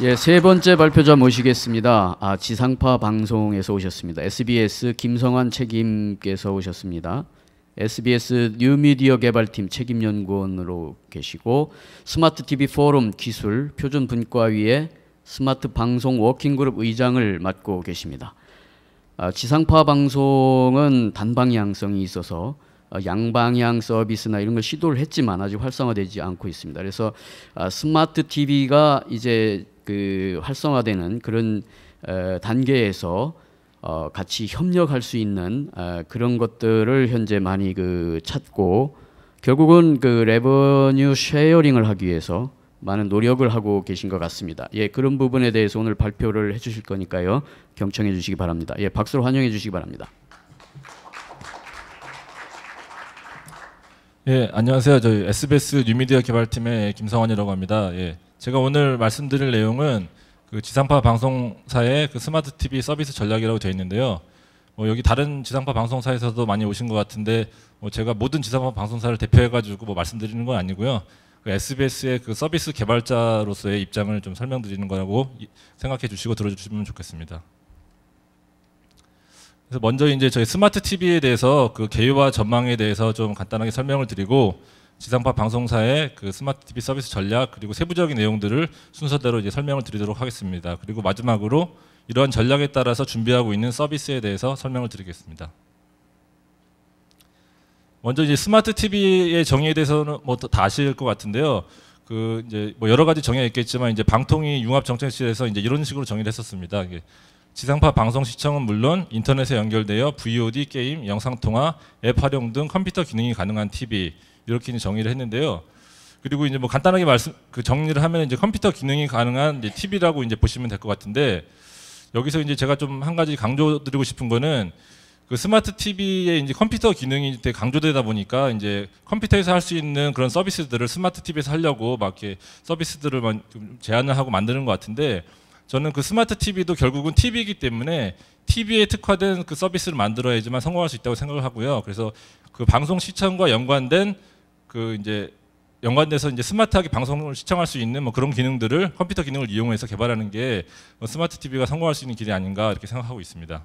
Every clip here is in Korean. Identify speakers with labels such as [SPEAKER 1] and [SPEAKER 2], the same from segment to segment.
[SPEAKER 1] 예, 세 번째 발표자 모시겠습니다. 아, 지상파 방송에서 오셨습니다. SBS 김성환 책임께서 오셨습니다. SBS 뉴미디어 개발팀 책임연구원으로 계시고 스마트 TV 포럼 기술 표준 분과위에 스마트 방송 워킹그룹 의장을 맡고 계십니다. 아, 지상파 방송은 단방향성이 있어서 아, 양방향 서비스나 이런 걸 시도를 했지만 아직 활성화되지 않고 있습니다. 그래서 아, 스마트 TV가 이제 그 활성화되는 그런 어, 단계에서 어, 같이 협력할 수 있는 어, 그런 것들을 현재 많이 그 찾고 결국은 그 레버뉴 쉐어링을 하기 위해서 많은 노력을 하고 계신 것 같습니다. 예, 그런 부분에 대해서 오늘 발표를 해주실 거니까요. 경청해 주시기 바랍니다. 예, 박수로 환영해 주시기 바랍니다.
[SPEAKER 2] 예, 안녕하세요. 저희 SBS 뉴미디어 개발팀의 김성환이라고 합니다. 예. 제가 오늘 말씀드릴 내용은 그 지상파 방송사의 그 스마트 TV 서비스 전략이라고 되어 있는데요. 뭐 여기 다른 지상파 방송사에서도 많이 오신 것 같은데 뭐 제가 모든 지상파 방송사를 대표해가지고 뭐 말씀드리는 건 아니고요. 그 SBS의 그 서비스 개발자로서의 입장을 좀 설명드리는 거라고 생각해 주시고 들어주시면 좋겠습니다. 그래서 먼저 이제 저희 스마트 TV에 대해서 그 개요와 전망에 대해서 좀 간단하게 설명을 드리고 지상파 방송사의 그 스마트 TV 서비스 전략 그리고 세부적인 내용들을 순서대로 이제 설명을 드리도록 하겠습니다. 그리고 마지막으로 이러한 전략에 따라서 준비하고 있는 서비스에 대해서 설명을 드리겠습니다. 먼저 이제 스마트 TV의 정의에 대해서는 뭐다 아실 것 같은데요. 그 이제 뭐 여러 가지 정의가 있겠지만 이제 방통위 융합 정책실에서 이제 이런 식으로 정의를 했었습니다. 지상파 방송 시청은 물론 인터넷에 연결되어 VOD 게임, 영상 통화, 앱 활용 등 컴퓨터 기능이 가능한 TV 이렇게 정의를 했는데요. 그리고 이제 뭐 간단하게 말씀 그 정리를 하면 이제 컴퓨터 기능이 가능한 이제 TV라고 이제 보시면 될 것 같은데 여기서 이제 제가 좀 한 가지 강조드리고 싶은 거는 그 스마트 TV에 이제 컴퓨터 기능이 되게 강조되다 보니까 이제 컴퓨터에서 할 수 있는 그런 서비스들을 스마트 TV에서 하려고 막 이렇게 서비스들을 제한을 하고 만드는 것 같은데 저는 그 스마트 TV도 결국은 TV이기 때문에 TV에 특화된 그 서비스를 만들어야지만 성공할 수 있다고 생각을 하고요. 그래서 그 방송 시청과 연관된 그 이제 연관돼서 이제 스마트하게 방송을 시청할 수 있는 뭐 그런 기능들을 컴퓨터 기능을 이용해서 개발하는 게 뭐 스마트 TV가 성공할 수 있는 길이 아닌가 이렇게 생각하고 있습니다.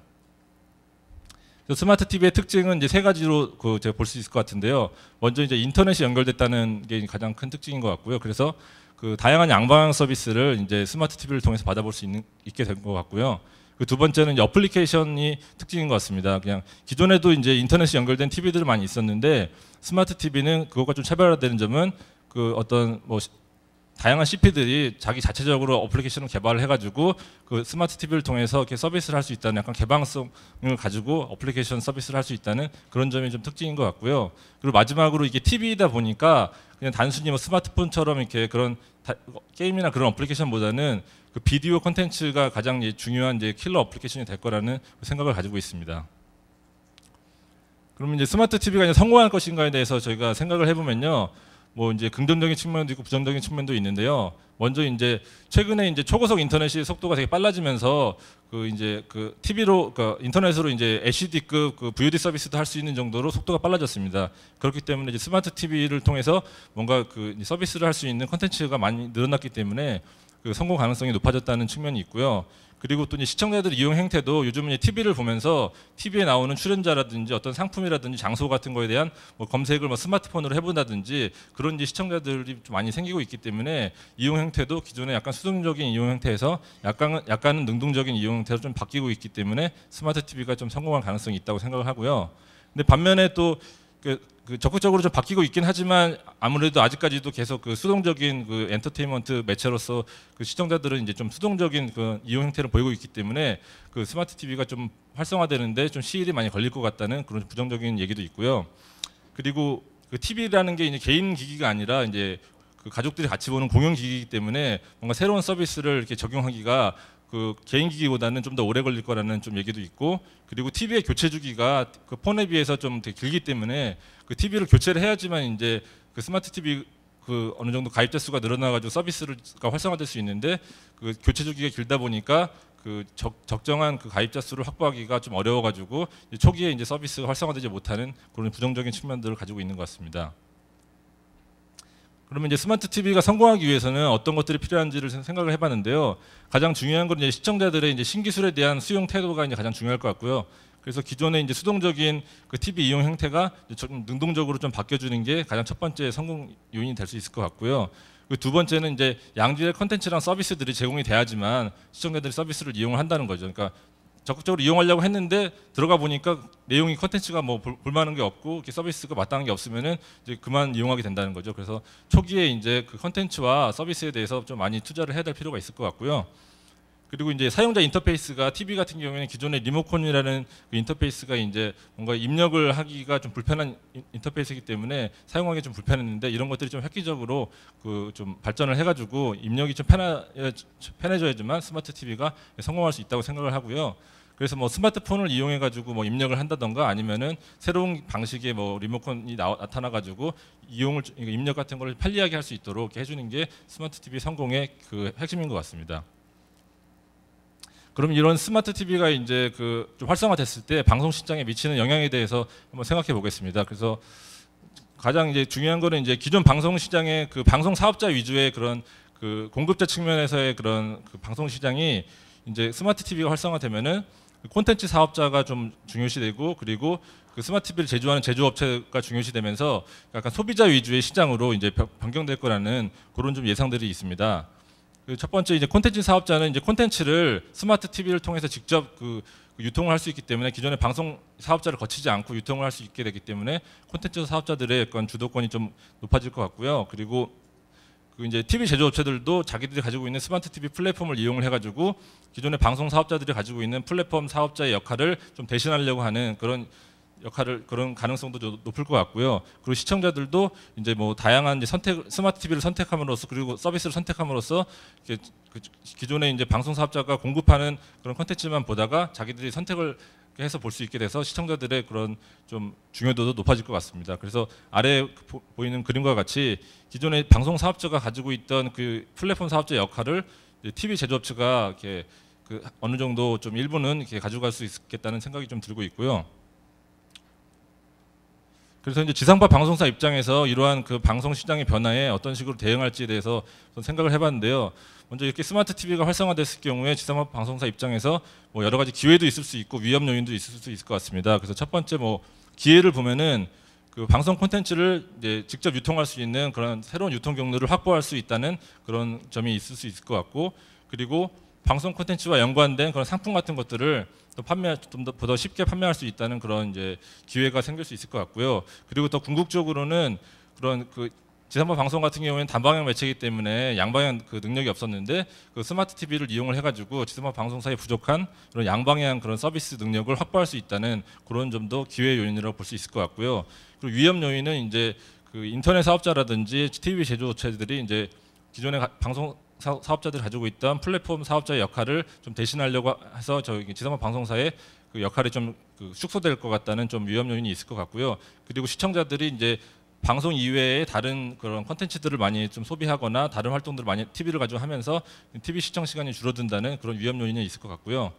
[SPEAKER 2] 스마트 TV의 특징은 이제 세 가지로 그 제가 볼 수 있을 것 같은데요. 먼저 이제 인터넷이 연결됐다는 게 가장 큰 특징인 것 같고요. 그래서 그 다양한 양방 서비스를 이제 스마트 TV를 통해서 받아볼 수 있는, 있게 된 것 같고요. 그두 번째는 어플리케이션이 특징인 것 같습니다. 그냥 기존에도 이제 인터넷이 연결된 t v 들 많이 있었는데 스마트 TV는 그것과 좀 차별화되는 점은 그 어떤 뭐 다양한 CP들이 자기 자체적으로 어플리케이션을 개발을 해가지고 그 스마트 TV를 통해서 이렇게 서비스를 할 수 있다는 약간 개방성을 가지고 어플리케이션 서비스를 할 수 있다는 그런 점이 좀 특징인 것 같고요. 그리고 마지막으로 이게 TV이다 보니까 그냥 단순히 뭐 스마트폰처럼 이렇게 그런 다, 게임이나 그런 어플리케이션보다는 그 비디오 콘텐츠가 가장 중요한 이제 킬러 어플리케이션이 될 거라는 생각을 가지고 있습니다. 그러면 이제 스마트 TV가 이제 성공할 것인가에 대해서 저희가 생각을 해보면요. 뭐 이제 긍정적인 측면도 있고 부정적인 측면도 있는데요. 먼저 이제 최근에 이제 초고속 인터넷이 속도가 되게 빨라지면서 그 이제 그 TV로 그 그러니까 인터넷으로 이제 HD급 그 VOD 서비스도 할 수 있는 정도로 속도가 빨라졌습니다. 그렇기 때문에 이제 스마트 TV를 통해서 뭔가 그 서비스를 할 수 있는 컨텐츠가 많이 늘어났기 때문에 그 성공 가능성이 높아졌다는 측면이 있고요. 그리고 또 시청자들 이용 행태도 요즘은 TV를 보면서 TV에 나오는 출연자라든지 어떤 상품이라든지 장소 같은 거에 대한 뭐 검색을 뭐 스마트폰으로 해본다든지 그런 이제 시청자들이 좀 많이 생기고 있기 때문에 이용 행태도 기존의 약간 수동적인 이용 행태에서 약간은 약간은 능동적인 이용 형태로 좀 바뀌고 있기 때문에 스마트 TV가 좀 성공할 가능성이 있다고 생각을 하고요. 근데 반면에 또 그, 그 적극적으로 좀 바뀌고 있긴 하지만 아무래도 아직까지도 계속 그 수동적인 그 엔터테인먼트 매체로서 그 시청자들은 이제 좀 수동적인 그 이용 형태를 보이고 있기 때문에 그 스마트 TV가 좀 활성화되는데 좀 시일이 많이 걸릴 것 같다는 그런 부정적인 얘기도 있고요. 그리고 그 TV라는 게 이제 개인 기기가 아니라 이제 그 가족들이 같이 보는 공용 기기이기 때문에 뭔가 새로운 서비스를 이렇게 적용하기가 그 개인기기보다는 좀 더 오래 걸릴 거라는 좀 얘기도 있고 그리고 TV의 교체 주기가 그 폰에 비해서 좀 되게 길기 때문에 그 TV를 교체를 해야지만 이제 그 스마트 TV 그 어느 정도 가입자 수가 늘어나가지고 서비스가 활성화될 수 있는데 그 교체 주기가 길다 보니까 그 적, 정한그 가입자 수를 확보하기가 좀 어려워가지고 초기에 이제 서비스가 활성화되지 못하는 그런 부정적인 측면들을 가지고 있는 것 같습니다. 그러면 이제 스마트 TV가 성공하기 위해서는 어떤 것들이 필요한지를 생각을 해봤는데요. 가장 중요한 건 이제 시청자들의 이제 신기술에 대한 수용 태도가 이제 가장 중요할 것 같고요. 그래서 기존의 이제 수동적인 그 TV 이용 형태가 좀 능동적으로 좀 바뀌어주는 게 가장 첫 번째 성공 요인이 될 수 있을 것 같고요. 그 두 번째는 이제 양질의 컨텐츠랑 서비스들이 제공이 돼야지만 시청자들이 서비스를 이용을 한다는 거죠. 그러니까 적극적으로 이용하려고 했는데 들어가 보니까 내용이 컨텐츠가 뭐 볼만한 게 없고 서비스가 마땅한 게 없으면은 이제 그만 이용하게 된다는 거죠. 그래서 초기에 이제 그 컨텐츠와 서비스에 대해서 좀 많이 투자를 해야 될 필요가 있을 것 같고요. 그리고 이제 사용자 인터페이스가 TV 같은 경우에는 기존의 리모컨이라는 그 인터페이스가 이제 뭔가 입력을 하기가 좀 불편한 인터페이스이기 때문에 사용하기 좀 불편했는데 이런 것들이 좀 획기적으로 그 좀 발전을 해가지고 입력이 좀 편하, 편해져야지만 스마트 TV가 성공할 수 있다고 생각을 하고요. 그래서 뭐 스마트폰을 이용해 가지고 뭐 입력을 한다던가 아니면은 새로운 방식의 뭐 리모컨이 나, 타나 가지고 이용을 그러니까 입력 같은 걸 편리하게 할 수 있도록 해 주는 게 스마트 TV 성공의 그 핵심인 것 같습니다. 그럼 이런 스마트 TV가 이제 그좀 활성화됐을 때 방송 시장에 미치는 영향에 대해서 한번 생각해 보겠습니다. 그래서 가장 이제 중요한 거는 이제 기존 방송 시장의 그 방송 사업자 위주의 그런 그 공급자 측면에서의 그런 그 방송 시장이 이제 스마트 TV가 활성화되면은 콘텐츠 사업자가 좀 중요시되고 그리고 그 스마트 TV를 제조하는 제조업체가 중요시되면서 약간 소비자 위주의 시장으로 이제 변경될 거라는 그런 좀 예상들이 있습니다. 그첫 번째 이제 콘텐츠 사업자는 이제 콘텐츠를 스마트 TV를 통해서 직접 그, 그 유통을 할 수 있기 때문에 기존의 방송 사업자를 거치지 않고 유통을 할 수 있게 되기 때문에 콘텐츠 사업자들의 약간 주도권이 좀 높아질 것 같고요. 그리고 그 이제 TV 제조업체들도 자기들이 가지고 있는 스마트 TV 플랫폼을 이용을 해가지고 기존의 방송 사업자들이 가지고 있는 플랫폼 사업자의 역할을 좀 대신하려고 하는 그런 역할을 그런 가능성도 높을 것 같고요. 그리고 시청자들도 이제 뭐 다양한 이제 선택 스마트 TV를 선택함으로써 그리고 서비스를 선택함으로써 그 기존의 이제 방송 사업자가 공급하는 그런 컨텐츠만 보다가 자기들이 선택을 해서 볼 수 있게 돼서 시청자들의 그런 좀 중요도도 높아질 것 같습니다. 그래서 아래 보이는 그림과 같이 기존의 방송 사업자가 가지고 있던 그 플랫폼 사업자 역할을 TV 제조업체가 이렇게 그 어느 정도 좀 일부는 이렇게 가져갈 수 있겠다는 생각이 좀 들고 있고요. 그래서 이제 지상파 방송사 입장에서 이러한 그 방송 시장의 변화에 어떤 식으로 대응할지에 대해서 생각을 해봤는데요. 먼저 이렇게 스마트 TV가 활성화됐을 경우에 지상파 방송사 입장에서 뭐 여러 가지 기회도 있을 수 있고 위험 요인도 있을 수 있을 것 같습니다. 그래서 첫 번째 뭐 기회를 보면은 그 방송 콘텐츠를 이제 직접 유통할 수 있는 그런 새로운 유통 경로를 확보할 수 있다는 그런 점이 있을 수 있을 것 같고 그리고 방송 콘텐츠와 연관된 그런 상품 같은 것들을 또 판매 할 좀더 쉽게 판매할 수 있다는 그런 이제 기회가 생길 수 있을 것 같고요. 그리고 더 궁극적으로는 그런 그 지난번 방송 같은 경우에는 단방향 매체이기 때문에 양방향 그 능력이 없었는데 그 스마트 TV를 이용을 해가지고 지스마 방송사에 부족한 그런 양방향 그런 서비스 능력을 확보할 수 있다는 그런 점도 기회 요인이라볼수 있을 것 같고요. 그리고 위험 요인은 이제 그 인터넷 사업자라든지 TV 제조업체들이 이제 기존의 방송 사업자들이 가지고 있던 플랫폼 사업자의 역할을 좀 대신하려고 해서 저희 지상파 방송사의 그 역할이 좀그 축소될 것 같다는 좀 위험 요인이 있을 것 같고요. 그리고 시청자들이 이제 방송 이외에 다른 그런 컨텐츠들을 많이 좀 소비하거나 다른 활동들을 많이 TV를 가지고 하면서 TV 시청 시간이 줄어든다는 그런 위험 요인이 있을 것 같고요.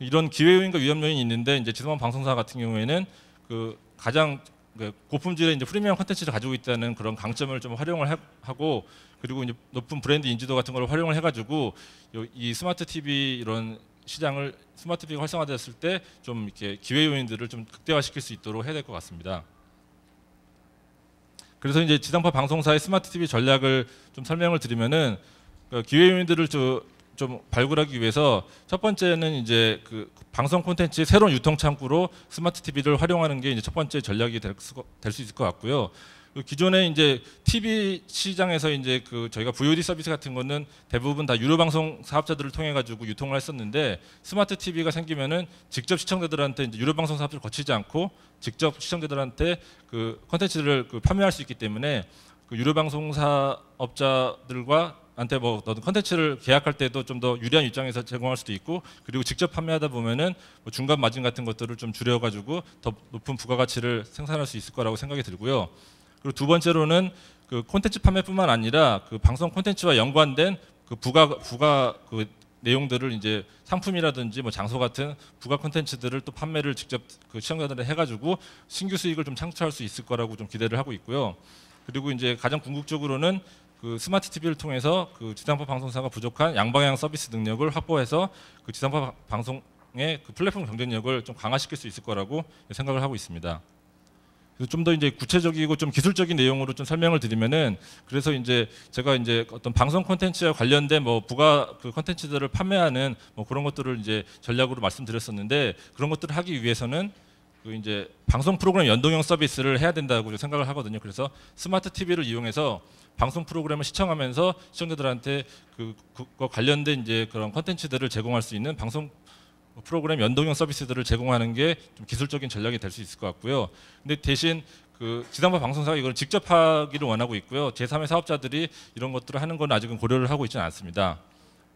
[SPEAKER 2] 이런 기회 요인과 위험 요인이 있는데 이제 지상파 방송사 같은 경우에는 그 가장 그 고품질의 이제 프리미엄 컨텐츠를 가지고 있다는 그런 강점을 좀 활용을 하고 그리고 이제 높은 브랜드 인지도 같은 걸 활용을 해가지고 이 스마트 TV 이런 시장을 스마트 TV가 활성화됐을 때 좀 이렇게 기회 요인들을 좀 극대화시킬 수 있도록 해야 될 것 같습니다. 그래서 이제 지상파 방송사의 스마트 TV 전략을 좀 설명을 드리면은 그 기회 요인들을 좀 발굴하기 위해서 첫 번째는 이제 그 방송 콘텐츠의 새로운 유통 창구로 스마트 TV를 활용하는 게 이제 첫 번째 전략이 될 수 있을 것 같고요. 그 기존에 이제 TV 시장에서 이제 그 저희가 VOD 서비스 같은 거는 대부분 다 유료 방송 사업자들을 통해 가지고 유통을 했었는데 스마트 TV가 생기면은 직접 시청자들한테 이제 유료 방송 사업자를 거치지 않고 직접 시청자들한테 그 컨텐츠를 그 판매할 수 있기 때문에 그 유료 방송 사업자들과 한테 뭐 어떤 컨텐츠를 계약할 때도 좀 더 유리한 입장에서 제공할 수도 있고 그리고 직접 판매하다 보면은 뭐 중간 마진 같은 것들을 좀 줄여가지고 더 높은 부가가치를 생산할 수 있을 거라고 생각이 들고요. 그리고 두 번째로는 그 콘텐츠 판매뿐만 아니라 그 방송 콘텐츠와 연관된 그 부가 부가 그 내용들을 이제 상품이라든지 뭐 장소 같은 부가 콘텐츠들을 또 판매를 직접 그시청자들에 해가지고 신규 수익을 좀 창출할 수 있을 거라고 좀 기대를 하고 있고요. 그리고 이제 가장 궁극적으로는 그 스마트 TV를 통해서 그 지상파 방송사가 부족한 양방향 서비스 능력을 확보해서 그 지상파 방송의 그 플랫폼 경쟁력을 좀 강화시킬 수 있을 거라고 생각을 하고 있습니다. 좀더 이제 구체적이고 좀 기술적인 내용으로 좀 설명을 드리면은 그래서 이제 제가 이제 어떤 방송 콘텐츠와 관련된 뭐 부가 그 콘텐츠들을 판매하는 뭐 그런 것들을 이제 전략으로 말씀드렸었는데 그런 것들을 하기 위해서는 그 이제 방송 프로그램 연동형 서비스를 해야 된다고 생각을 하거든요. 그래서 스마트 TV를 이용해서 방송 프로그램을 시청하면서 시청자들한테 그, 그거 관련된 이제 그런 컨텐츠들을 제공할 수 있는 방송 뭐 프로그램 연동형 서비스들을 제공하는 게 좀 기술적인 전략이 될 수 있을 것 같고요. 근데 대신 그 지상파 방송사가 이걸 직접 하기를 원하고 있고요. 제3의 사업자들이 이런 것들을 하는 건 아직은 고려를 하고 있지는 않습니다.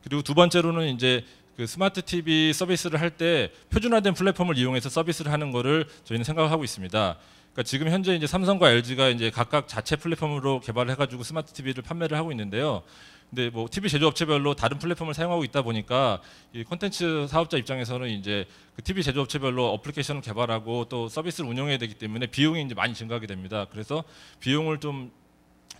[SPEAKER 2] 그리고 두 번째로는 이제 그 스마트 TV 서비스를 할 때 표준화된 플랫폼을 이용해서 서비스를 하는 거를 저희는 생각하고 있습니다. 그러니까 지금 현재 이제 삼성과 LG가 이제 각각 자체 플랫폼으로 개발해 가지고 스마트 TV를 판매를 하고 있는데요. 근데 네, 뭐 TV 제조업체별로 다른 플랫폼을 사용하고 있다 보니까 이 콘텐츠 사업자 입장에서는 이제 그 TV 제조업체별로 어플리케이션을 개발하고 또 서비스를 운영해야 되기 때문에 비용이 이제 많이 증가하게 됩니다. 그래서 비용을 좀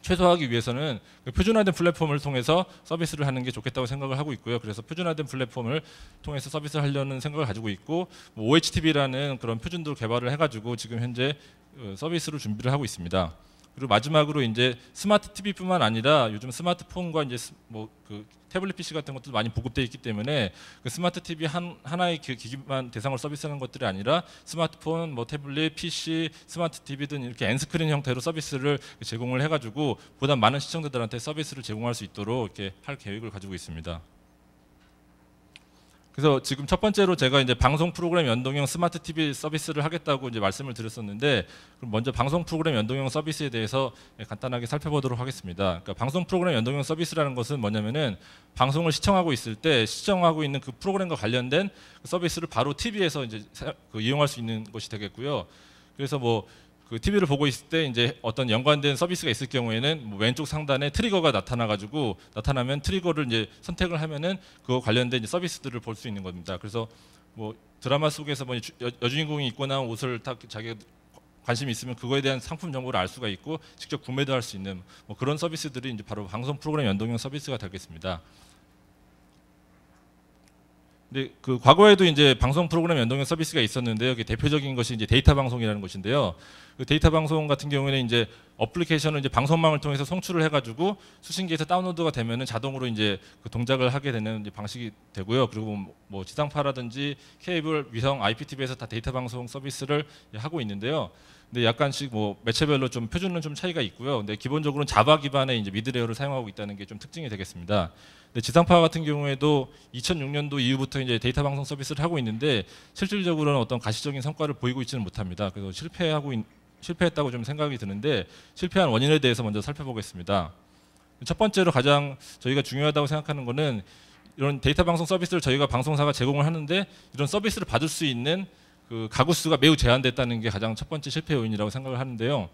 [SPEAKER 2] 최소화하기 위해서는 그 표준화된 플랫폼을 통해서 서비스를 하는 게 좋겠다고 생각을 하고 있고요. 그래서 표준화된 플랫폼을 통해서 서비스를 하려는 생각을 가지고 있고 뭐 OHTV라는 그런 표준도 개발을 해가지고 지금 현재 그 서비스를 준비를 하고 있습니다. 그리고 마지막으로 이제 스마트 TV뿐만 아니라 요즘 스마트폰과 이제 뭐 그 태블릿 PC 같은 것도 많이 보급돼 있기 때문에 그 스마트 TV 한 하나의 그 기기만 대상으로 서비스하는 것들이 아니라 스마트폰, 뭐 태블릿, PC, 스마트 TV 등 이렇게 엔스크린 형태로 서비스를 제공을 해가지고 보다 많은 시청자들한테 서비스를 제공할 수 있도록 이렇게 할 계획을 가지고 있습니다. 그래서 지금 첫 번째로 제가 이제 방송 프로그램 연동형 스마트 TV 서비스를 하겠다고 이제 말씀을 드렸었는데 그럼 먼저 방송 프로그램 연동형 서비스에 대해서 간단하게 살펴보도록 하겠습니다. 그러니까 방송 프로그램 연동형 서비스라는 것은 뭐냐면은 방송을 시청하고 있을 때 시청하고 있는 그 프로그램과 관련된 그 서비스를 바로 TV에서 이제 그 이용할 수 있는 것이 되겠고요. 그래서 뭐그 TV를 보고 있을 때 이제 어떤 연관된 서비스가 있을 경우에는 뭐 왼쪽 상단에 트리거가 나타나가지고 나타나면 트리거를 이제 선택을 하면은 그 관련된 서비스들을 볼 수 있는 겁니다. 그래서 뭐 드라마 속에서 뭐 여, 여주인공이 입고 나온 옷을 다자기 관심이 있으면 그거에 대한 상품 정보를 알 수가 있고 직접 구매도 할 수 있는 뭐 그런 서비스들이 이제 바로 방송 프로그램 연동형 서비스가 되겠습니다. 근데 그 과거에도 이제 방송 프로그램 연동형 서비스가 있었는데요. 그 대표적인 것이 이제 데이터 방송이라는 것인데요. 그 데이터 방송 같은 경우에는 이제 어플리케이션을 이제 방송망을 통해서 송출을 해가지고 수신기에서 다운로드가 되면은 자동으로 이제 그 동작을 하게 되는 방식이 되고요. 그리고 뭐, 뭐 지상파라든지 케이블, 위성, IPTV에서 다 데이터 방송 서비스를 하고 있는데요. 근데 약간씩 뭐 매체별로 좀 표준은 좀 차이가 있고요. 근데 기본적으로는 자바 기반의 이제 미드레어를 사용하고 있다는 게 좀 특징이 되겠습니다. 근데 지상파 같은 경우에도 2006년도 이후부터 이제 데이터 방송 서비스를 하고 있는데 실질적으로는 어떤 가시적인 성과를 보이고 있지는 못합니다. 그래서 실패하고 있, 실패했다고 좀 생각이 드는데 실패한 원인에 대해서 먼저 살펴보겠습니다. 첫 번째로 가장 저희가 중요하다고 생각하는 것은 이런 데이터 방송 서비스를 저희가 방송사가 제공을 하는데 이런 서비스를 받을 수 있는 그 가구 수가 매우 제한됐다는 게 가장 첫 번째 실패 요인이라고 생각을 하는데요.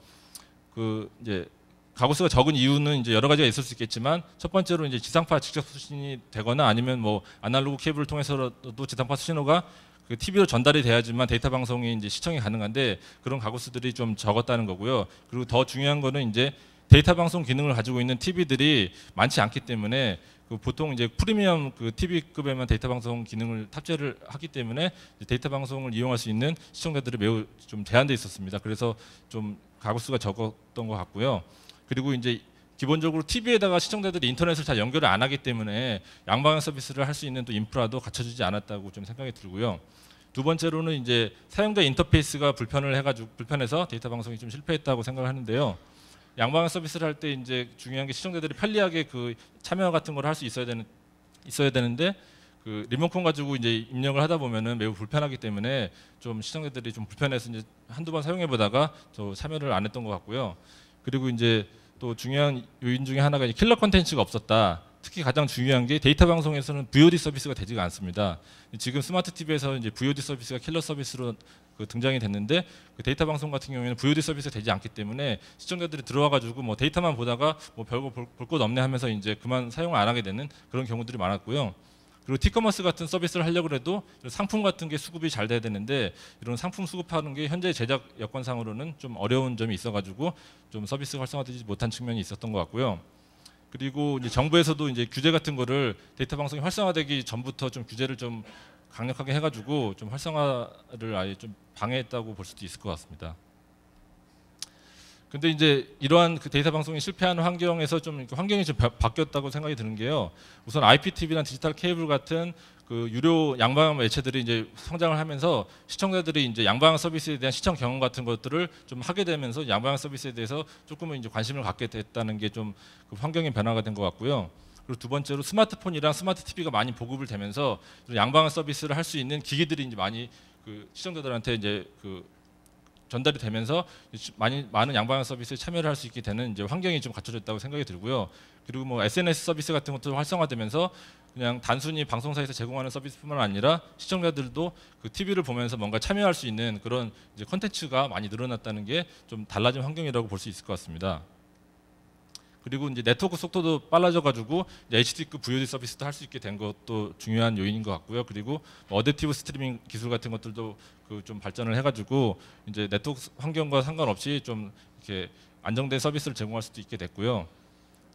[SPEAKER 2] 그 이제 가구수가 적은 이유는 이제 여러 가지가 있을 수 있겠지만 첫 번째로 이제 지상파 직접 수신이 되거나 아니면 뭐 아날로그 케이블을 통해서라도 지상파 수신호가 그 TV로 전달이 돼야지만 데이터 방송이 이제 시청이 가능한데 그런 가구수들이 좀 적었다는 거고요. 그리고 더 중요한 거는 이제 데이터 방송 기능을 가지고 있는 TV들이 많지 않기 때문에 그 보통 이제 프리미엄 그 TV급에만 데이터 방송 기능을 탑재를 하기 때문에 데이터 방송을 이용할 수 있는 시청자들이 매우 좀 제한돼 있었습니다. 그래서 좀 가구수가 적었던 것 같고요. 그리고 이제 기본적으로 TV에다가 시청자들이 인터넷을 잘 연결을 안 하기 때문에 양방향 서비스를 할 수 있는 또 인프라도 갖춰주지 않았다고 좀 생각이 들고요. 두 번째로는 이제 사용자 인터페이스가 불편을 해가지고 불편해서 데이터 방송이 좀 실패했다고 생각을 하는데요. 양방향 서비스를 할 때 이제 중요한 게 시청자들이 편리하게 그 참여 같은 걸 할 수 있어야 되는 있어야 되는데 그 리모컨 가지고 이제 입력을 하다 보면은 매우 불편하기 때문에 좀 시청자들이 좀 불편해서 이제 한두 번 사용해 보다가 저 참여를 안 했던 것 같고요. 그리고 이제 또 중요한 요인 중에 하나가 킬러 컨텐츠가 없었다. 특히 가장 중요한 게 데이터 방송에서는 VOD 서비스가 되지가 않습니다. 지금 스마트 TV에서 이제 VOD 서비스가 킬러 서비스로 그 등장이 됐는데 그 데이터 방송 같은 경우에는 VOD 서비스가 되지 않기 때문에 시청자들이 들어와가지고 뭐 데이터만 보다가 뭐 별거 볼것 없네 하면서 이제 그만 사용을 안 하게 되는 그런 경우들이 많았고요. 그리고 티커머스 같은 서비스를 하려고 해도 상품 같은 게 수급이 잘 돼야 되는데 이런 상품 수급하는 게 현재 제작 여건상으로는 좀 어려운 점이 있어가지고 좀 서비스 활성화되지 못한 측면이 있었던 것 같고요. 그리고 이제 정부에서도 이제 규제 같은 거를 데이터 방송이 활성화되기 전부터 좀 규제를 좀 강력하게 해가지고 좀 활성화를 아예 좀 방해했다고 볼 수도 있을 것 같습니다. 근데 이제 이러한 그 데이터 방송이 실패하는 환경에서 좀 환경이 좀 바뀌었다고 생각이 드는 게요. 우선 IPTV나 디지털 케이블 같은 그 유료 양방 매체들이 이제 성장을 하면서 시청자들이 이제 양방 서비스에 대한 시청 경험 같은 것들을 좀 하게 되면서 양방 서비스에 대해서 조금은 이제 관심을 갖게 됐다는 게 좀 그 환경의 변화가 된 것 같고요. 그리고 두 번째로 스마트폰이랑 스마트 TV가 많이 보급을 되면서 양방 서비스를 할 수 있는 기기들이 이제 많이 그 시청자들한테 이제 그 전달이 되면서 많이 많은 양방향 서비스에 참여를 할 수 있게 되는 이제 환경이 좀 갖춰졌다고 생각이 들고요. 그리고 뭐 SNS 서비스 같은 것도 활성화되면서 그냥 단순히 방송사에서 제공하는 서비스뿐만 아니라 시청자들도 그 TV를 보면서 뭔가 참여할 수 있는 그런 이제 컨텐츠가 많이 늘어났다는 게 좀 달라진 환경이라고 볼 수 있을 것 같습니다. 그리고 이제 네트워크 속도도 빨라져가지고 HD급 VOD 서비스도 할 수 있게 된 것도 중요한 요인인 것 같고요. 그리고 뭐 어댑티브 스트리밍 기술 같은 것들도 그 좀 발전을 해가지고 이제 네트워크 환경과 상관없이 좀 이렇게 안정된 서비스를 제공할 수도 있게 됐고요.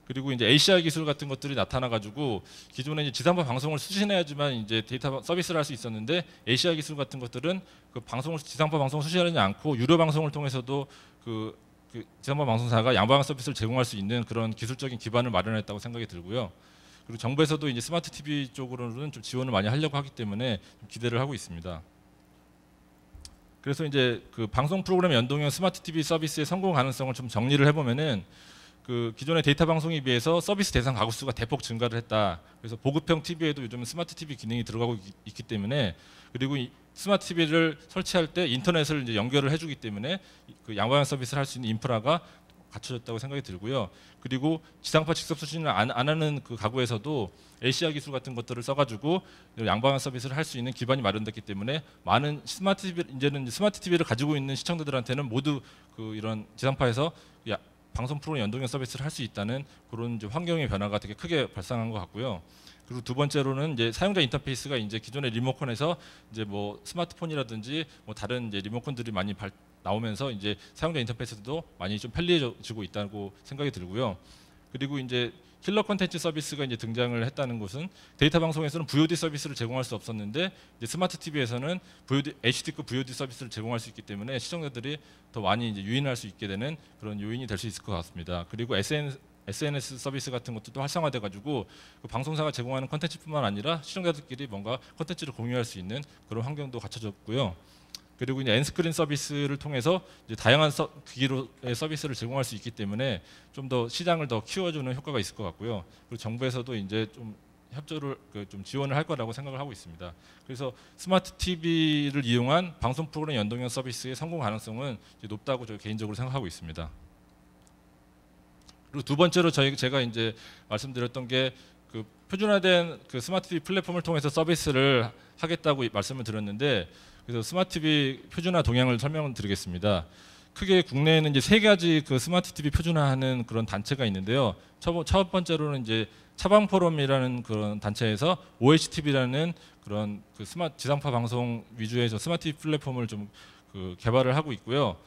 [SPEAKER 2] 그리고 이제 ACI 기술 같은 것들이 나타나가지고 기존에 이제 지상파 방송을 수신해야지만 이제 데이터 서비스를 할 수 있었는데 ACI 기술 같은 것들은 그 방송을 지상파 방송을 수신하지 않고 유료 방송을 통해서도 그 그지난파 방송사가 양방 서비스를 제공할 수 있는 그런 기술적인 기반을 마련했다고 생각이 들고요. 그리고 정부에서도 이제 스마트 TV 쪽으로는 좀 지원을 많이 하려고 하기 때문에 기대를 하고 있습니다. 그래서 이제 그 방송 프로그램 연동형 스마트 TV 서비스의 성공 가능성을 좀 정리를 해보면은 그 기존의 데이터 방송에 비해서 서비스 대상 가구 수가 대폭 증가를 했다. 그래서 보급형 TV에도 요즘 스마트 TV 기능이 들어가고 있기 때문에 그리고 이, 스마트 TV를 설치할 때 인터넷을 이제 연결을 해주기 때문에 그 양방향 서비스를 할 수 있는 인프라가 갖춰졌다고 생각이 들고요. 그리고 지상파 직접 수신을 안, 안 하는 그 가구에서도 ACR 기술 같은 것들을 써가지고 양방향 서비스를 할 수 있는 기반이 마련됐기 때문에 많은 스마트 TV 이제는 스마트 TV를 가지고 있는 시청자들한테는 모두 그 이런 지상파에서 야, 방송 프로그램 연동형 서비스를 할 수 있다는 그런 환경의 변화가 되게 크게 발생한 것 같고요. 그리고 두 번째로는 이제 사용자 인터페이스가 이제 기존의 리모컨에서 이제 뭐 스마트폰이라든지 뭐 다른 이제 리모컨들이 많이 발, 나오면서 이제 사용자 인터페이스도 많이 좀 편리해지고 있다고 생각이 들고요. 그리고 이제 킬러 콘텐츠 서비스가 이제 등장을 했다는 것은 데이터 방송에서는 VOD 서비스를 제공할 수 없었는데 스마트 TV에서는 VOD, HD급 VOD 서비스를 제공할 수 있기 때문에 시청자들이 더 많이 이제 유인할 수 있게 되는 그런 요인이 될 수 있을 것 같습니다. 그리고 SN, s SNS 서비스 같은 것도 활성화돼 가지고 그 방송사가 제공하는 컨텐츠뿐만 아니라 시청자들끼리 뭔가 컨텐츠를 공유할 수 있는 그런 환경도 갖춰졌고요. 그리고 이제 엔스크린 서비스를 통해서 다양한 서, 기기로의 서비스를 제공할 수 있기 때문에 좀 더 시장을 더 키워주는 효과가 있을 것 같고요. 그리고 정부에서도 이제 좀 협조를 그좀 지원을 할 거라고 생각을 하고 있습니다. 그래서 스마트 TV를 이용한 방송 프로그램 연동형 서비스의 성공 가능성은 높다고 저 개인적으로 생각하고 있습니다. 그리고 두 번째로 저희 제가 이제 말씀드렸던 게그 표준화된 그 스마트 TV 플랫폼을 통해서 서비스를 하겠다고 말씀을 드렸는데 그래서 스마트 TV 표준화 동향을 설명드리겠습니다. 을 크게 국내에는 이제 세 가지 그 스마트 TV 표준화하는 그런 단체가 있는데요. 첫, 첫 번째로는 이제 차방 포럼이라는 그런 단체에서 OHTV라는 그런 그 스마트 지상파 방송 위주에서 스마트 TV 플랫폼을 좀그 개발을 하고 있고요.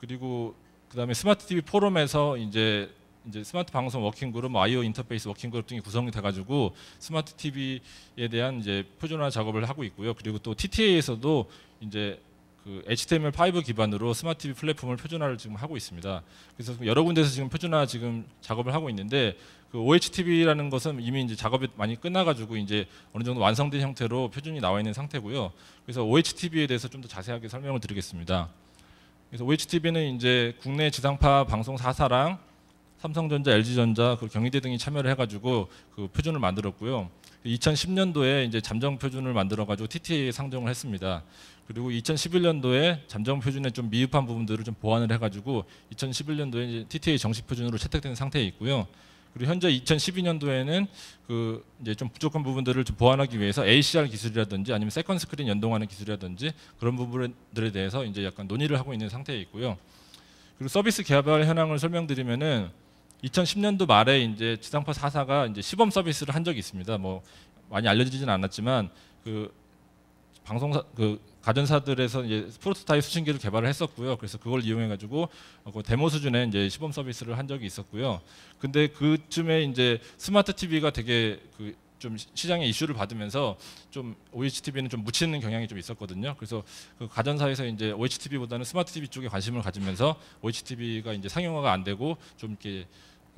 [SPEAKER 2] 그리고 그다음에 스마트 TV 포럼에서 이제 이제 스마트 방송 워킹그룹, 뭐 아이오 인터페이스 워킹그룹 등이 구성이 돼가지고 스마트 TV에 대한 이제 표준화 작업을 하고 있고요. 그리고 또 TTA에서도 이제 그 HTML5 기반으로 스마트 TV 플랫폼을 표준화를 지금 하고 있습니다. 그래서 여러 군데서 지금 표준화 지금 작업을 하고 있는데 그 OHTV라는 것은 이미 이제 작업이 많이 끝나가지고 이제 어느 정도 완성된 형태로 표준이 나와 있는 상태고요. 그래서 OHTV에 대해서 좀 더 자세하게 설명을 드리겠습니다. 그래서 OHTV는 이제 국내 지상파 방송 4사랑 삼성전자, LG전자, 경희대 등이 참여를 해가지고 그 표준을 만들었고요. 2010년도에 이제 잠정 표준을 만들어가지고 TTA 에 상정을 했습니다. 그리고 2011년도에 잠정 표준에 좀 미흡한 부분들을 좀 보완을 해가지고 2011년도에 이제 TTA 정식 표준으로 채택된 상태에 있고요. 그리고 현재 2012년도에는 그 이제 좀 부족한 부분들을 좀 보완하기 위해서 ACR 기술이라든지 아니면 세컨 스크린 연동하는 기술이라든지 그런 부분들에 대해서 이제 약간 논의를 하고 있는 상태에 있고요. 그리고 서비스 개발 현황을 설명드리면은 2010년도 말에 이제 지상파 4사가 이제 시범 서비스를 한 적이 있습니다. 뭐 많이 알려지진 않았지만 그 방송사 그 가전사들에서 이제 프로토타입 수신기를 개발을 했었고요. 그래서 그걸 이용해 가지고 어, 그 데모 수준의 이제 시범 서비스를 한 적이 있었고요. 근데 그쯤에 이제 스마트 TV가 되게 그좀 시장의 이슈를 받으면서 좀 OHTV는 좀 묻히는 경향이 좀 있었거든요. 그래서 그 가전사에서 이제 OHTV보다는 스마트 TV 쪽에 관심을 가지면서 OHTV가 이제 상용화가 안 되고 좀 이렇게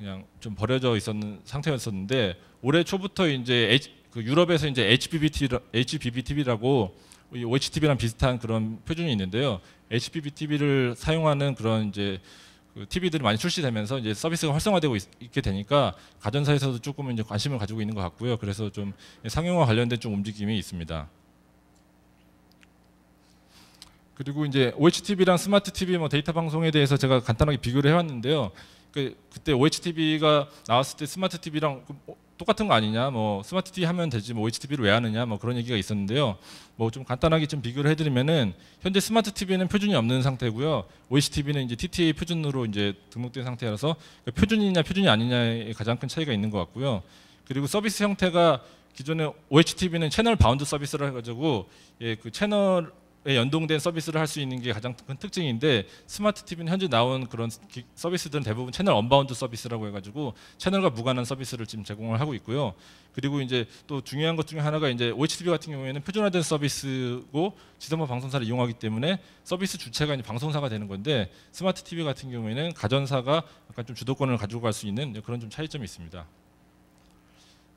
[SPEAKER 2] 그냥 좀 버려져 있었는 상태였었는데 올해 초부터 이제 H, 그 유럽에서 이제 HBBT v 라고 OHTV랑 비슷한 그런 표준이 있는데요. HBBTV를 사용하는 그런 이제 그 TV들이 많이 출시되면서 이제 서비스가 활성화되고 있, 게 되니까 가전사에서도 조금 이제 관심을 가지고 있는 것 같고요. 그래서 좀 상용화 관련된 좀 움직임이 있습니다. 그리고 이제 OHTV랑 스마트 TV 뭐 데이터 방송에 대해서 제가 간단하게 비교를 해왔는데요. 그, 그때 OHTV가 나왔을 때 스마트 TV랑 그 뭐 똑같은 거 아니냐 뭐 스마트 TV 하면 되지 뭐 OHTV를 왜 하느냐 뭐 그런 얘기가 있었는데요 뭐 좀 간단하게 좀 비교를 해드리면은 현재 스마트 TV는 표준이 없는 상태고요 OHTV는 이제 TTA 표준으로 이제 등록된 상태라서 그 표준이냐 표준이 아니냐에 가장 큰 차이가 있는 것 같고요 그리고 서비스 형태가 기존에 OHTV는 채널 바운드 서비스를 해가지고 예, 그 채널 예, 연동된 서비스를 할 수 있는 게 가장 큰 특징인데 스마트 TV는 현재 나온 그런 서비스들은 대부분 채널 언바운드 서비스라고 해가지고 채널과 무관한 서비스를 지금 제공을 하고 있고요. 그리고 이제 또 중요한 것 중에 하나가 이제 OHTV 같은 경우에는 표준화된 서비스고 지선번 방송사를 이용하기 때문에 서비스 주체가 이제 방송사가 되는 건데 스마트 TV 같은 경우에는 가전사가 약간 좀 주도권을 가지고 갈 수 있는 그런 좀 차이점이 있습니다.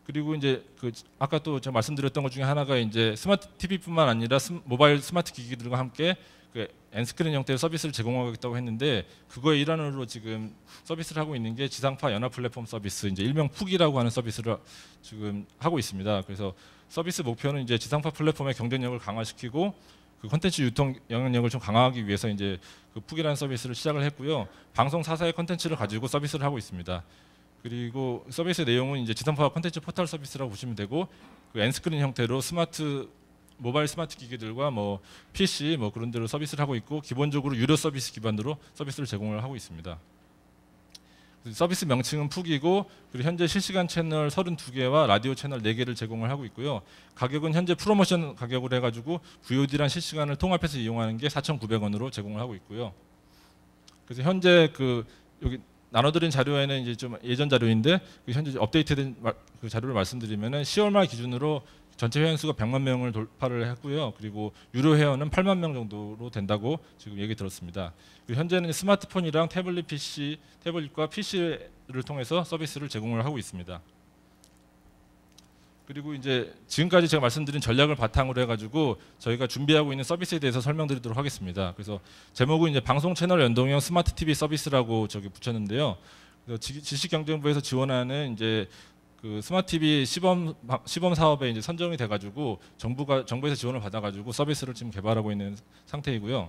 [SPEAKER 2] 그리고 이제 그 아까 또 제가 말씀드렸던 것 중에 하나가 이제 스마트 TV뿐만 아니라 스 모바일 스마트 기기들과 함께 그 엔스크린 형태의 서비스를 제공하겠다고 했는데 그거의 일환으로 지금 서비스를 하고 있는 게 지상파 연합 플랫폼 서비스 이제 일명 푸기라고 하는 서비스를 지금 하고 있습니다. 그래서 서비스 목표는 이제 지상파 플랫폼의 경쟁력을 강화시키고 그 콘텐츠 유통 영향력을 좀 강화하기 위해서 이제 그 푹이라는 서비스를 시작을 했고요. 방송 사사의 콘텐츠를 가지고 서비스를 하고 있습니다. 그리고 서비스 내용은 이제 지상 파악 콘텐츠 포털 서비스라고 보시면 되고 그 엔스크린 형태로 스마트 모바일 스마트 기기들과 뭐 PC 뭐 그런 데로 서비스를 하고 있고 기본적으로 유료 서비스 기반으로 서비스를 제공을 하고 있습니다. 서비스 명칭은 푸기고 그리고 현재 실시간 채널 32개와 라디오 채널 4개를 제공을 하고 있고요. 가격은 현재 프로모션 가격으로 해가지고 VOD랑 실시간을 통합해서 이용하는 게 4,900원으로 제공을 하고 있고요. 그래서 현재 그 여기 나눠드린 자료에는 이제 좀 예전 자료인데 그 현재 업데이트된 그 자료를 말씀드리면은 10월 말 기준으로 전체 회원 수가 100만 명을 돌파를 했고요. 그리고 유료 회원은 8만 명 정도로 된다고 지금 얘기 들었습니다. 그 현재는 스마트폰이랑 태블릿 PC, 태블릿과 PC를 통해서 서비스를 제공을 하고 있습니다. 그리고 이제 지금까지 제가 말씀드린 전략을 바탕으로 해가지고 저희가 준비하고 있는 서비스에 대해서 설명드리도록 하겠습니다. 그래서 제목은 이제 방송 채널 연동형 스마트 TV 서비스라고 저기 붙였는데요. 지식경쟁부에서 지원하는 이제 그 스마트 TV 시범 시범 사업에 이제 선정이 돼가지고 정부가 정부에서 지원을 받아가지고 서비스를 지금 개발하고 있는 상태이고요.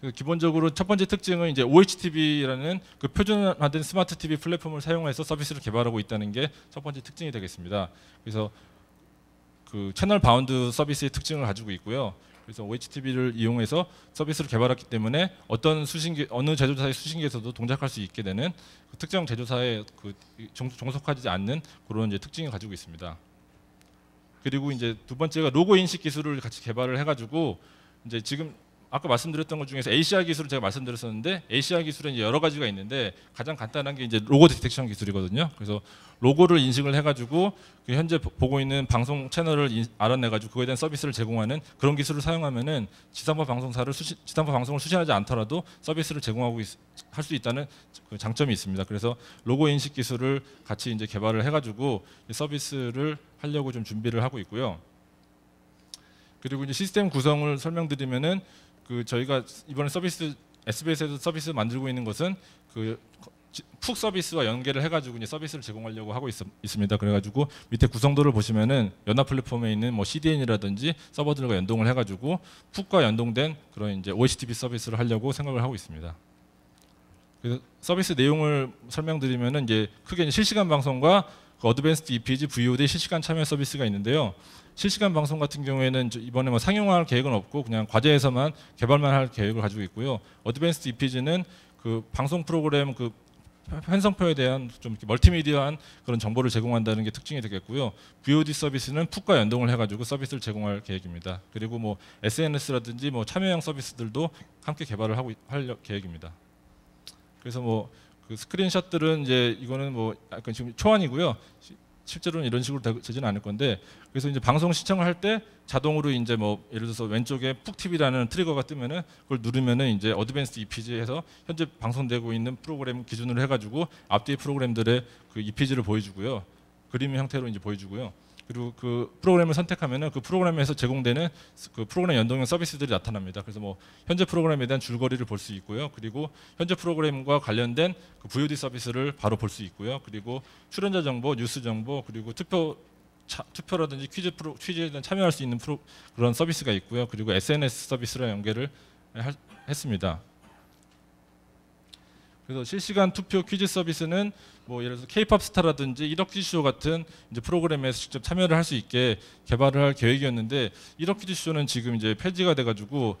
[SPEAKER 2] 그 기본적으로 첫 번째 특징은 이제 OHTV라는 그 표준화된 스마트 TV 플랫폼을 사용해서 서비스를 개발하고 있다는 게 첫 번째 특징이 되겠습니다. 그래서 그 채널 바운드 서비스의 특징을 가지고 있고요. 그래서 OHTV를 이용해서 서비스를 개발했기 때문에 어떤 수신기 어느 제조사의 수신기에서도 동작할 수 있게 되는 그 특정 제조사의 그 종속하지 않는 그런 이제 특징을 가지고 있습니다. 그리고 이제 두 번째가 로고 인식 기술을 같이 개발을 해가지고 이제 지금 아까 말씀드렸던 것 중에서 ACR 기술을 제가 말씀드렸었는데 ACR 기술은 여러 가지가 있는데 가장 간단한 게 이제 로고 디텍션 기술이거든요. 그래서 로고를 인식을 해가지고 그 현재 보고 있는 방송 채널을 인, 알아내가지고 그에 대한 서비스를 제공하는 그런 기술을 사용하면은 지상파 방송사를 수시, 지상파 방송을 수신하지 않더라도 서비스를 제공하고 할 수 있다는 그 장점이 있습니다. 그래서 로고 인식 기술을 같이 이제 개발을 해가지고 서비스를 하려고 좀 준비를 하고 있고요. 그리고 이제 시스템 구성을 설명드리면은 그 저희가 이번에 서비스 SBS에서 서비스 만들고 있는 것은 그푹 서비스와 연계를 해가지고 이제 서비스를 제공하려고 하고 있, 습니다 그래가지고 밑에 구성도를 보시면은 연합 플랫폼에 있는 뭐 CDN이라든지 서버들과 연동을 해가지고 푹과 연동된 그런 이제 OHTP 서비스를 하려고 생각을 하고 있습니다. 그래서 서비스 내용을 설명드리면은 이제 크게 실시간 방송과 그 어드밴스드 EPG VOD 실시간 참여 서비스가 있는데요. 실시간 방송 같은 경우에는 이번에 뭐 상용화할 계획은 없고 그냥 과제에서만 개발만 할 계획을 가지고 있고요. 어드밴스 EPG는 그 방송 프로그램 그 편성표에 대한 좀 멀티미디어한 그런 정보를 제공한다는 게 특징이 되겠고요. VOD 서비스는 푹과 연동을 해가지고 서비스를 제공할 계획입니다. 그리고 뭐 SNS라든지 뭐 참여형 서비스들도 함께 개발을 하고 할 계획입니다. 그래서 뭐 그 스크린샷들은 이제 이거는 뭐 약간 지금 초안이고요. 실제로는 이런 식으로 되지는 않을 건데 그래서 이제 방송 시청을 할 때 자동으로 이제 뭐 예를 들어서 왼쪽에 푹 TV라는 트리거가 뜨면은 그걸 누르면은 이제 어드밴스 EPG에서 현재 방송되고 있는 프로그램 기준으로 해가지고 앞뒤 프로그램들의 그 EPG를 보여주고요 그림 형태로 이제 보여주고요. 그리고 그 프로그램을 선택하면은 그 프로그램에서 제공되는 그 프로그램 연동형 서비스들이 나타납니다. 그래서 뭐 현재 프로그램에 대한 줄거리를 볼 수 있고요. 그리고 현재 프로그램과 관련된 그 VOD 서비스를 바로 볼 수 있고요. 그리고 출연자 정보, 뉴스 정보, 그리고 투표 차, 투표라든지 퀴즈 프로 퀴즈에 참여할 수 있는 프로, 그런 서비스가 있고요. 그리고 SNS 서비스랑 연계를 하, 했습니다. 그래서 실시간 투표 퀴즈 서비스는 뭐 예를 들어서 K-팝 스타라든지 1억 퀴즈쇼 같은 이제 프로그램에서 직접 참여를 할 수 있게 개발을 할 계획이었는데 1억 퀴즈쇼는 지금 이제 폐지가 돼가지고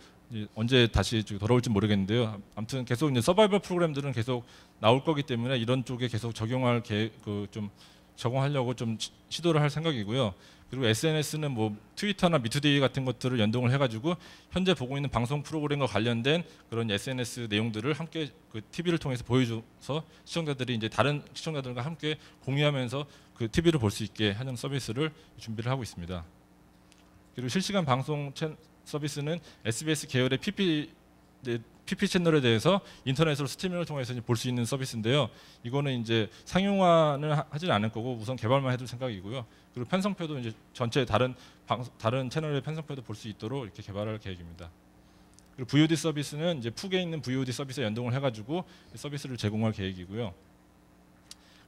[SPEAKER 2] 언제 다시 돌아올지 모르겠는데요. 아무튼 계속 이제 서바이벌 프로그램들은 계속 나올 거기 때문에 이런 쪽에 계속 적용할 계획 그 좀 적용하려고 좀 시도를 할 생각이고요. 그리고 SNS는 뭐 트위터나 미투데이 같은 것들을 연동을 해가지고 현재 보고 있는 방송 프로그램과 관련된 그런 SNS 내용들을 함께 그 TV를 통해서 보여줘서 시청자들이 이제 다른 시청자들과 함께 공유하면서 그 TV를 볼 수 있게 하는 서비스를 준비를 하고 있습니다. 그리고 실시간 방송 서비스는 SBS 계열의 PP PP 채널에 대해서 인터넷으로 스트리밍을 통해서 볼 수 있는 서비스인데요. 이거는 이제 상용화는 하진 않을 거고 우선 개발만 해둘 생각이고요. 그리고 편성표도 이제 전체 다른 방, 다른 채널의 편성표도 볼 수 있도록 이렇게 개발할 계획입니다. 그리고 VOD 서비스는 이제 푹에 있는 VOD 서비스에 연동을 해가지고 서비스를 제공할 계획이고요.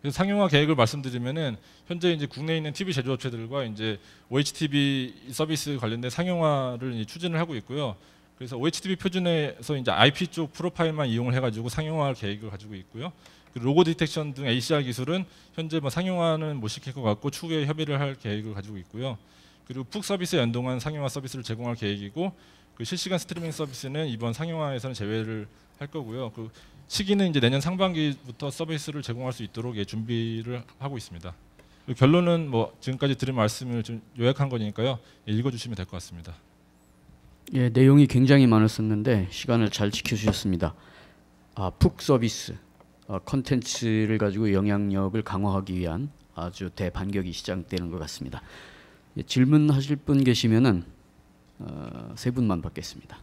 [SPEAKER 2] 그래서 상용화 계획을 말씀드리면은 현재 이제 국내에 있는 TV 제조업체들과 이제 OHTV 서비스 관련된 상용화를 추진을 하고 있고요. 그래서 OHTV 표준에서 이제 IP 쪽 프로파일만 이용을 해가지고 상용화할 계획을 가지고 있고요. 로고 디텍션 등 ACR 기술은 현재 뭐 상용화는 못 시킬 것 같고 추후에 협의를 할 계획을 가지고 있고요. 그리고 푹서비스 연동한 상용화 서비스를 제공할 계획이고 그 실시간 스트리밍 서비스는 이번 상용화에서는 제외를 할 거고요. 그 시기는 이제 내년 상반기부터 서비스를 제공할 수 있도록 예, 준비를 하고 있습니다. 결론은 뭐 지금까지 들은 말씀을 좀 요약한 거니까요. 예, 읽어주시면 될 것 같습니다.
[SPEAKER 1] 예, 내용이 굉장히 많았었는데 시간을 잘 지켜주셨습니다. 아, 푹 서비스 어, 컨텐츠를 가지고 영향력을 강화하기 위한 아주 대반격이 시작되는 것 같습니다. 예, 질문하실 분 계시면은 어, 세 분만 받겠습니다.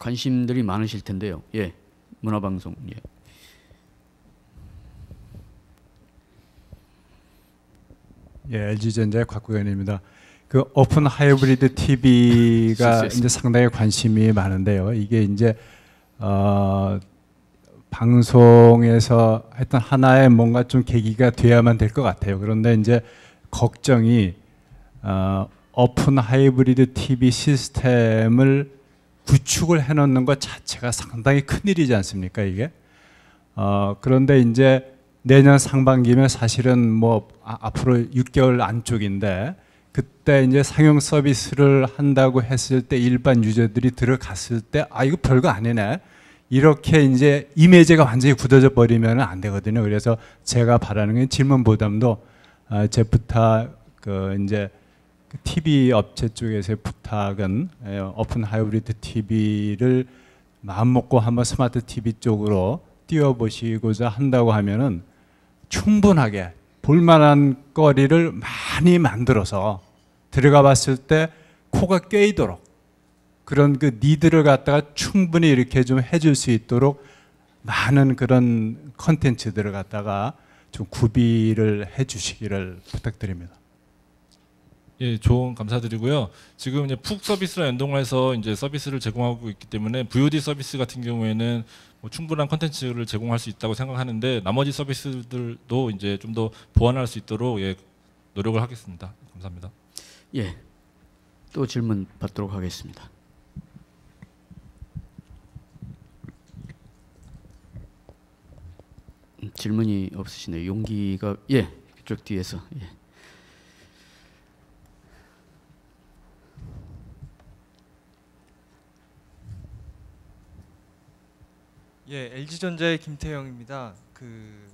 [SPEAKER 1] 관심들이 많으실 텐데요. 예, 문화방송. 예.
[SPEAKER 3] 예, LG전자 곽구현입니다. 그 오픈 하이브리드 TV가 네. 이제 상당히 관심이 많은데요. 이게 이제 어, 방송에서 했던 하나의 뭔가 좀 계기가 돼야만 될 것 같아요. 그런데 이제 걱정이 어, 오픈 하이브리드 TV 시스템을 구축을 해놓는 것 자체가 상당히 큰 일이지 않습니까 이게? 어, 그런데 이제 내년 상반기면 사실은 뭐 아, 앞으로 6개월 안쪽인데 그때 이제 상영 서비스를 한다고 했을 때 일반 유저들이 들어갔을 때 아 이거 별거 아니네 이렇게 이제 이미지가 완전히 굳어져 버리면 안 되거든요. 그래서 제가 바라는 게 질문 보담도 아, 제 부탁 그 이제 TV 그 업체 쪽에서의 부탁은 예, 오픈 하이브리드 TV를 마음 먹고 한번 스마트 TV 쪽으로 뛰어보시고자 한다고 하면은 충분하게 볼만한 거리를 많이 만들어서 들어가 봤을 때 코가 꿰이도록 그런 그 니드를 갖다가 충분히 이렇게 좀 해줄 수 있도록 많은 그런 컨텐츠들을 갖다가 좀 구비를
[SPEAKER 2] 해주시기를 부탁드립니다. 예, 조언 감사드리고요. 지금 이제 푹 서비스랑 연동해서 이제 서비스를 제공하고 있기 때문에 VOD 서비스 같은 경우에는 뭐 충분한 컨텐츠를 제공할 수 있다고 생각하는데 나머지 서비스들도 이제 좀 더 보완할 수 있도록 예, 노력을 하겠습니다. 감사합니다. 예. 또
[SPEAKER 1] 질문 받도록 하겠습니다. 음, 질문이 없으시네요. 용기가 예 그쪽 뒤에서 예.
[SPEAKER 3] 예 LG 전자의 김태영입니다. 그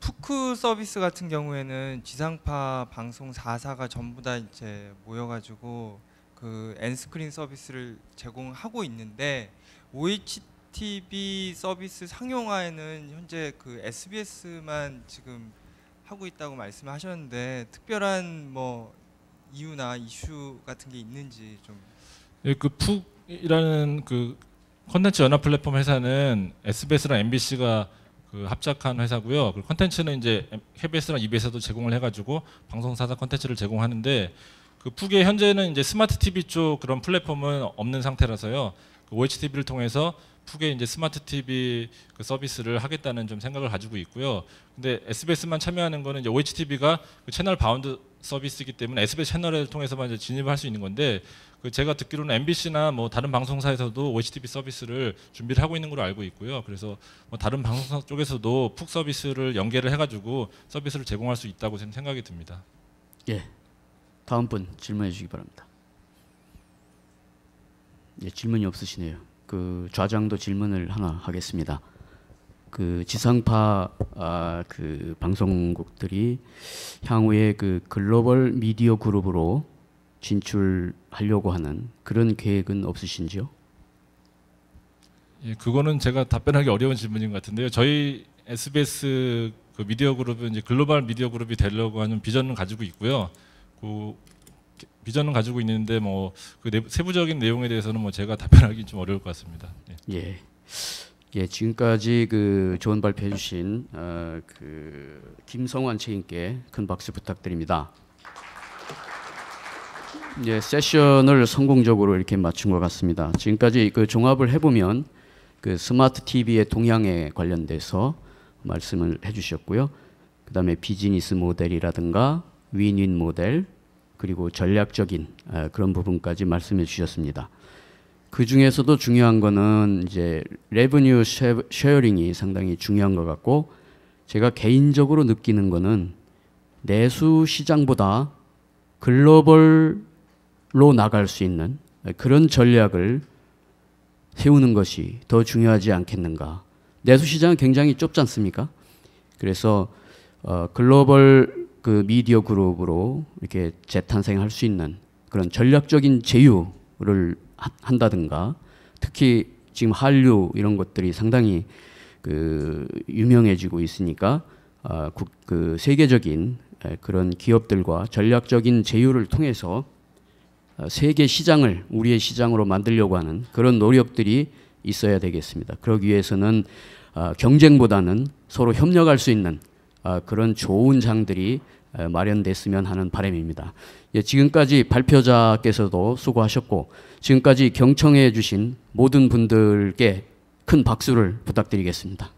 [SPEAKER 3] 푸크 서비스 같은 경우에는 지상파 방송 4사가 전부 다 이제 모여가지고 그 엔스크린 서비스를 제공하고 있는데 OHTV 서비스 상용화에는 현재 그 SBS만 지금 하고 있다고 말씀 하셨는데 특별한 뭐 이유나 이슈 같은 게 있는지 좀.
[SPEAKER 2] 예, 그 푹이라는 그 컨텐츠 연합 플랫폼 회사는 SBS랑 MBC가 그 합작한 회사고요. 그 컨텐츠는 이제 KBS랑 EBS도 제공을 해가지고 방송사사 컨텐츠를 제공하는데 그 푸게 현재는 이제 스마트 TV 쪽 그런 플랫폼은 없는 상태라서요. 그 OHTV를 통해서 푸게 이제 스마트 TV 그 서비스를 하겠다는 좀 생각을 가지고 있고요. 근데 SBS만 참여하는 거는 이제 OHTV가 그 채널 바운드 서비스이기 때문에 SBS 채널을 통해서만 이제 진입할 수 있는 건데 그 제가 듣기로는 MBC나 뭐 다른 방송사에서도 OHTV 서비스를 준비를 하고 있는 걸로 알고 있고요. 그래서 뭐 다른 방송사 쪽에서도 푹 서비스를 연계를 해가지고 서비스를 제공할 수 있다고 저는 생각이 듭니다.
[SPEAKER 1] 예, 다음 분 질문해 주시기 바랍니다. 예, 질문이 없으시네요. 그 좌장도 질문을 하나 하겠습니다. 그 지상파 아, 그 방송국들이 향후에 그 글로벌 미디어 그룹으로 진출하려고 하는 그런 계획은 없으신지요?
[SPEAKER 2] 예, 그거는 제가 답변하기 어려운 질문인 것 같은데요. 저희 SBS 그 미디어 그룹은 이제 글로벌 미디어 그룹이 되려고 하는 비전은 가지고 있고요. 그 비전은 가지고 있는데 뭐 그 세부적인 내용에 대해서는 뭐 제가 답변하기 좀 어려울 것 같습니다. 예. 예.
[SPEAKER 1] 예 지금까지 그 조언 발표해 주신 어, 그 김성환 책임께 큰 박수 부탁드립니다. 예, 세션을 성공적으로 이렇게 맞춘 것 같습니다. 지금까지 그 종합을 해보면 그 스마트 TV의 동향에 관련돼서 말씀을 해주셨고요. 그 다음에 비즈니스 모델이라든가 윈윈 모델 그리고 전략적인 아, 그런 부분까지 말씀해 주셨습니다. 그 중에서도 중요한 거는 이제 레버뉴 쉐어링이 상당히 중요한 것 같고 제가 개인적으로 느끼는 거는 내수 시장보다 글로벌 로 나갈 수 있는 그런 전략을 세우는 것이 더 중요하지 않겠는가. 내수시장은 굉장히 좁지 않습니까? 그래서 어, 글로벌 그 미디어 그룹으로 이렇게 재탄생할 수 있는 그런 전략적인 제휴를 한다든가 특히 지금 한류 이런 것들이 상당히 그 유명해지고 있으니까 어, 그 세계적인 그런 기업들과 전략적인 제휴를 통해서 어, 세계 시장을 우리의 시장으로 만들려고 하는 그런 노력들이 있어야 되겠습니다. 그러기 위해서는 어, 경쟁보다는 서로 협력할 수 있는 어, 그런 좋은 장들이 마련됐으면 하는 바람입니다. 예, 지금까지 발표자께서도 수고하셨고 지금까지 경청해 주신 모든 분들께 큰 박수를 부탁드리겠습니다.